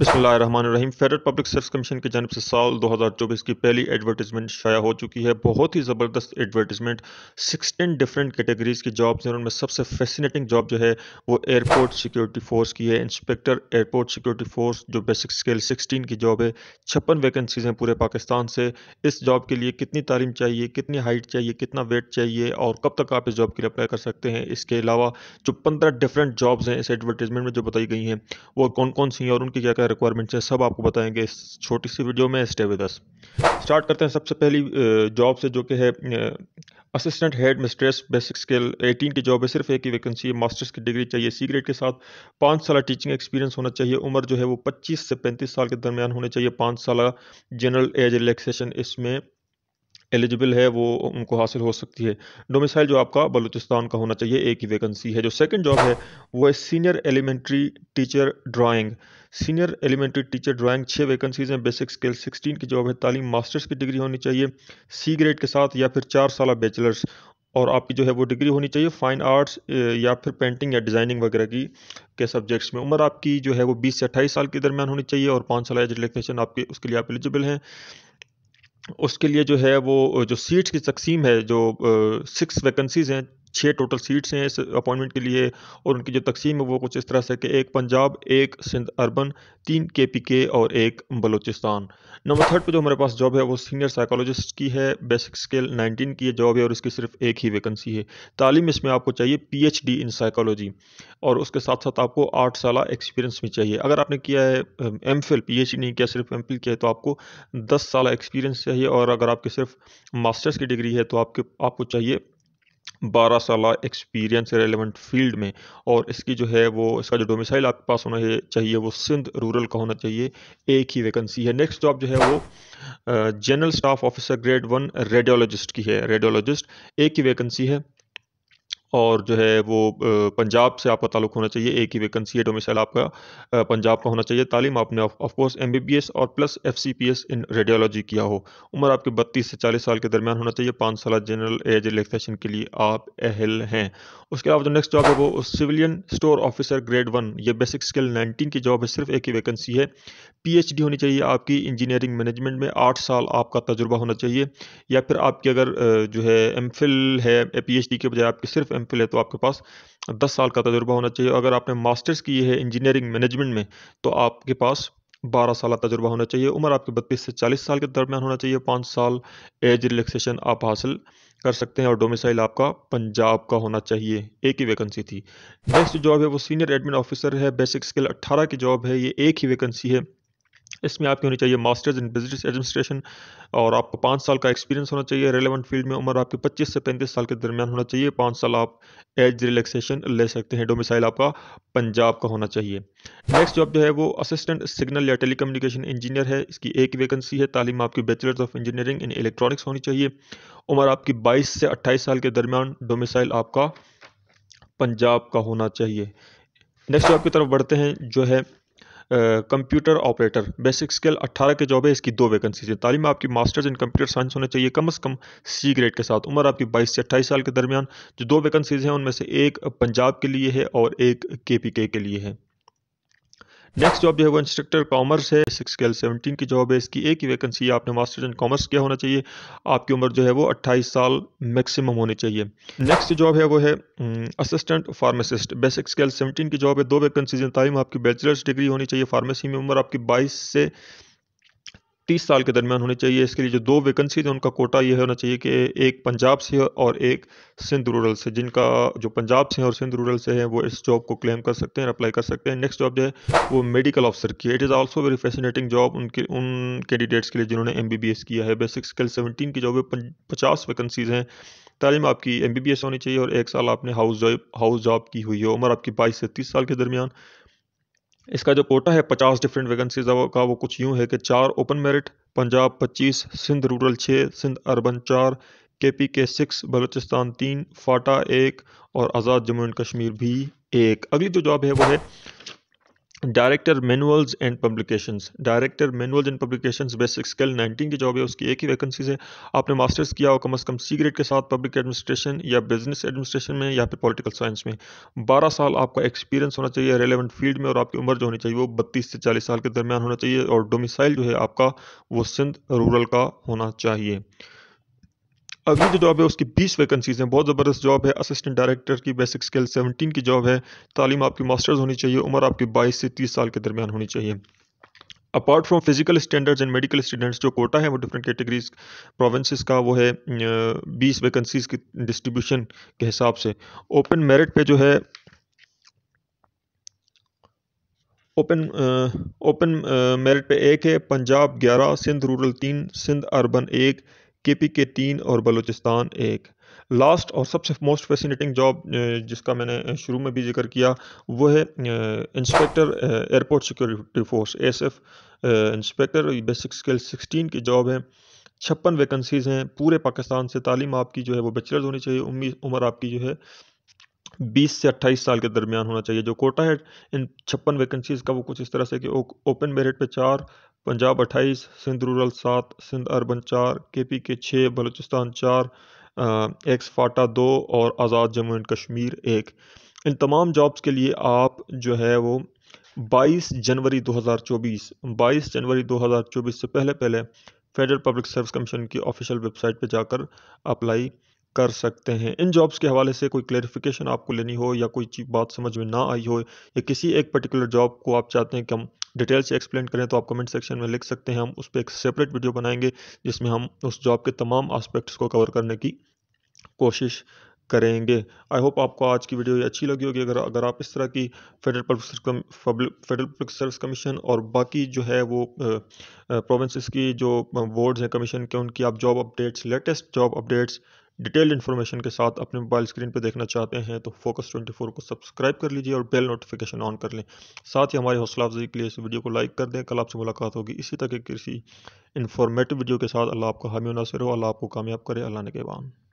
बसमीम federal public service commission की जानब से साल 2024 की पहली एडवर्टीजमेंट शाया हो चुकी है बहुत ही ज़बरदस्त एडवर्टीजमेंट 16 डिफरेंट कैटेगरीज़ की जॉब्स हैं उनमें सबसे फैसिनेटिंग जॉब जो है वो एयरपोर्ट सिक्योरिटी फोर्स की है इंस्पेक्टर एयरपोर्ट सिक्योरिटी फोर्स जो बेसिक स्केल सिक्सटीन की जॉब है छप्पन वैकेंसीज हैं पूरे पाकिस्तान से इस जॉब के लिए कितनी तालीम चाहिए कितनी हाइट चाहिए कितना वेट चाहिए और कब तक आप इस जॉब के लिए अप्लाई कर सकते हैं इसके अलावा जो पंद्रह डिफरेंट जॉब्स हैं इस एडवर्टीजमेंट में जो बताई गई हैं वो कौन कौन सी हैं और उनकी क्या क्या रिक्वायरमेंट्स हैं सब आपको बताएंगे इस छोटी सी वीडियो में स्टे विद अस स्टार्ट करते हैं सबसे पहली जॉब से जो कि है assistant head mistress basic skill 18 की जॉब है सिर्फ एक ही वैकेंसी है मास्टर्स की डिग्री चाहिए सी ग्रेड के साथ पाँच साल टीचिंग एक्सपीरियंस होना चाहिए उम्र जो है वो 25 से 35 साल के दरमियान होने चाहिए पाँच साल जनरल एज रिलैक्सेशन इसमें एलिजिबल है वो उनको हासिल हो सकती है डोमिसाइल जो आपका बलूचिस्तान का होना चाहिए एक ही वैकेंसी है जो सेकंड जॉब है वो है senior elementary teacher drawing senior elementary teacher drawing छः वैकेंसीज हैं बेसिक स्किल सिक्सटीन की जॉब है तालीम मास्टर्स की डिग्री होनी चाहिए सी ग्रेड के साथ या फिर चार साल बैचलर्स और आपकी जो है वो डिग्री होनी चाहिए फाइन आर्ट्स या फिर पेंटिंग या डिज़ाइनिंग वगैरह की के सब्जेक्ट्स में उम्र आपकी जो है वो 20 से 28 साल के दरमियान होनी चाहिए और पाँच साल एज आपके उसके लिए आप एलिजिबल हैं उसके लिए जो है वो जो सीट्स की तकसीम है जो सिक्स वैकेंसीज़ हैं छः टोटल सीट्स हैं इस अपॉइंटमेंट के लिए और उनकी जो तकसीम है वो कुछ इस तरह से कि एक पंजाब एक सिंध अर्बन तीन के पी के और एक बलोचिस्तान नंबर थर्ड पर जो हमारे पास जॉब है वो सीनियर साइकोलॉजिस्ट की है बेसिक स्केल नाइनटीन की जॉब है और इसकी सिर्फ एक ही वैकेंसी है तालीम इसमें आपको चाहिए P H D in psychology और उसके साथ साथ आपको आठ साल एक्सपीरियंस भी चाहिए अगर आपने किया है M phil P H D नहीं किया सिर्फ एम फिल किया है तो आपको दस साल एक्सपीरियंस चाहिए और अगर आपके सिर्फ मास्टर्स की डिग्री है तो आपके आपको चाहिए बारह साल एक्सपीरियंस रेलिवेंट फील्ड में और इसकी जो है वो इसका जो डोमिसाइल आपके पास होना चाहिए वो सिंध रूरल का होना चाहिए एक ही वैकेंसी है नेक्स्ट जॉब जो है वो general staff officer grade one radiologist की है रेडियोलॉजिस्ट एक ही वैकेंसी है और जो है वो पंजाब से आपका ताल्लुक होना चाहिए एक ही वैकेंसी है डोमिसाइल आपका पंजाब का होना चाहिए तालीम आपने of course M B B S और plus F C P S in radiology किया हो उम्र आपकी बत्तीस से चालीस साल के दरमियान होना चाहिए पाँच साल जनरल एज रिलैक्सेशन के लिए आप अहल हैं उसके अलावा जो नेक्स्ट जॉब है वो civilian store officer grade one ये बेसिक स्किल नाइनटीन की जॉब है सिर्फ एक ही वैकेंसी है पी एच डी होनी चाहिए आपकी इंजीनियरिंग मैनेजमेंट में आठ साल आपका तजुर्बा होना चाहिए या फिर आपकी अगर जो है एम फिल है पी एच डी के बजाय आपकी सिर्फ एम तो आपके पास दस साल का तजुर्बा होना चाहिए अगर आपने मास्टर्स की है इंजीनियरिंग मैनेजमेंट में तो आपके पास बारह साल का तजुर्बा होना चाहिए उम्र आपकी बत्तीस से चालीस साल के दरमियान होना चाहिए पाँच साल एज रिलैक्सेशन आप हासिल कर सकते हैं और डोमिसाइल आपका पंजाब का होना चाहिए एक ही वैकेंसी थी नेक्स्ट जॉब है वो सीनियर एडमिन ऑफिसर है बेसिक स्किल अट्ठारह की जॉब है ये एक ही वैकेंसी है इसमें आपकी होनी चाहिए मास्टर्स इन बिजनेस एडमिनिस्ट्रेशन और आपको पाँच साल का एक्सपीरियंस होना चाहिए रेलेवेंट फील्ड में उम्र आपकी पच्चीस से पैंतीस साल के दरमियान होना चाहिए पाँच साल आप एज रिलैक्सेशन ले सकते हैं डोमिसाइल आपका पंजाब का होना चाहिए नेक्स्ट जॉब जो है वो असिस्टेंट सिग्नल या टेली इंजीनियर है इसकी एक वैकेंसी है तालीम आपकी bachelors of engineering in electronics होनी चाहिए उम्र आपकी बाईस से अट्ठाईस साल के दरमियान डोमिसाइल आपका पंजाब का होना चाहिए नेक्स्ट जॉब की तरफ बढ़ते हैं जो है कंप्यूटर ऑपरेटर बेसिक स्किल 18 के जॉब है इसकी दो वैकेंसीज है तालीम आपकी मास्टर्स इन कंप्यूटर साइंस होने चाहिए कम अज़ कम सी ग्रेड के साथ उम्र आपकी बाईस से अट्ठाईस साल के दरमियान जो दो वैकेंसीज हैं उनमें से एक पंजाब के लिए है और एक के के लिए है नेक्स्ट जॉब जो है वो इंस्ट्रक्टर कॉमर्स है सिक्स के सेवनटीन की जॉब है इसकी एक ही वैकेंसी है आपने मास्टर्स इन कॉमर्स किया होना चाहिए आपकी उम्र जो है वो अट्ठाईस साल मैक्सिमम होनी चाहिए नेक्स्ट जॉब है वो है assistant pharmacist basic scale seventeen की जॉब है दो वैकेंसीज हैं तालीम आपकी बैचलर्स डिग्री होनी चाहिए फार्मेसी में उम्र आपकी बाईस से तीस साल के दरमियान होनी चाहिए इसके लिए जो दो वैकेंसीज हैं उनका कोटा ये होना चाहिए कि एक पंजाब से और एक सिंध रूरल से जिनका जो पंजाब से है और सिंध रूरल से है वो इस जॉब को क्लेम कर सकते हैं अप्लाई कर सकते हैं नेक्स्ट जॉब जो है वो मेडिकल ऑफिसर की it is also very fascinating job उनके उन कैंडिडेट्स के लिए जिन्होंने एम किया है बेसिक स्किल सेवनटीन की जॉब है पचास वैकेंसीज़ हैं तालीम आपकी एम होनी चाहिए और एक साल आपने हाउस जॉब हाउस जॉब की हुई है उम्र आपकी बाईस से तीस साल के दरमियान इसका जो कोटा है पचास डिफरेंट वैकेंसीज का वो कुछ यूँ है कि चार ओपन मेरिट पंजाब पच्चीस सिंध रूरल छः सिंध अर्बन चार के पी के सिक्स बलूचिस्तान तीन फाटा एक और आज़ाद जम्मू एंड कश्मीर भी एक अगली जो जॉब है वो है director manuals and publications director manuals and publications basic scale 19 की जॉब है उसकी एक ही वैकेंसीज है आपने मास्टर्स किया हो कम अज़ कम सी ग्रेड के साथ पब्लिक एडमिनिस्ट्रेशन या बिजनेस एडमिनिस्ट्रेशन में या फिर पॉलिटिकल साइंस में 12 साल आपका एक्सपीरियंस होना चाहिए रेलिवेंट फील्ड में और आपकी उम्र जो होनी चाहिए वो बत्तीस से चालीस साल के दरमियान होना चाहिए और डोमिसाइल जो है आपका वो सिंध रूरल का होना चाहिए अगली जो जॉब है उसकी बीस वैकेंसीज़ हैं बहुत ज़बरदस्त जॉब है असिस्टेंट डायरेक्टर की बेसिक स्किल सेवनटीन की जॉब है तालीम आपकी मास्टर्स होनी चाहिए उम्र आपकी बाईस से तीस साल के दरमियान होनी चाहिए apart from physical standards and medical students जो कोटा है वो डिफरेंट कैटेगरीज प्रोविंसेस का वो है बीस वैकेंसीज की डिस्ट्रीब्यूशन के हिसाब से ओपन मेरिट पे जो है ओपन ओपन मेरिट पे एक है पंजाब ग्यारह सिंध रूरल तीन सिंध अर्बन एक के पी के तीन और बलूचिस्तान एक लास्ट और सबसे मोस्ट फैसिनेटिंग जॉब जिसका मैंने शुरू में भी जिक्र किया वो है inspector airport security force S F inspector basic scale sixteen की जॉब है छप्पन वैकेंसीज़ हैं पूरे पाकिस्तान से तालीम आपकी जो है वो बैचलर्स होनी चाहिए उम्मीद उम्र आपकी जो है 20 से 28 साल के दरमियान होना चाहिए जो कोटा है इन छप्पन वैकेंसीज़ का वो कुछ इस तरह से कि ओपन मेरिट पे चार पंजाब अट्ठाईस सिंध रूरल सात सिंध अर्बन चार के पी के छः बलूचिस्तान चार एक्स फाटा दो और आज़ाद जम्मू एंड कश्मीर एक इन तमाम जॉब्स के लिए आप जो है वो 22 जनवरी 2024 22 जनवरी 2024 से पहले पहले फेडरल पब्लिक सर्विस कमीशन की ऑफिशियल वेबसाइट पर जाकर अप्लाई कर सकते हैं इन जॉब्स के हवाले से कोई क्लेरिफिकेशन आपको लेनी हो या कोई चीज बात समझ में ना आई हो या किसी एक पर्टिकुलर जॉब को आप चाहते हैं कि हम डिटेल से एक्सप्लेन करें तो आप कमेंट सेक्शन में लिख सकते हैं हम उस पर एक सेपरेट वीडियो बनाएंगे जिसमें हम उस जॉब के तमाम आस्पेक्ट्स को कवर करने की कोशिश करेंगे आई होप आपको आज की वीडियो अच्छी लगी होगी अगर अगर आप इस तरह की federal federal public service commission और बाकी जो है वो प्रोविंसेस की जो बोर्ड्स हैं कमीशन के उनकी आप job updates latest job updates detailed information के साथ अपने मोबाइल स्क्रीन पर देखना चाहते हैं तो फोकस 24 को सब्सक्राइब कर लीजिए और बेल नोटिफिकेशन ऑन कर लें साथ ही हमारी हौसला अफजाई के लिए इस वीडियो को लाइक कर दें कल आपसे मुलाकात होगी इसी तरह की किसी इन्फॉर्मेटिव वीडियो के साथ अल्लाह आपका हामी नासिर हो अल्लाह आपको कामयाब करे अल्लाह ने के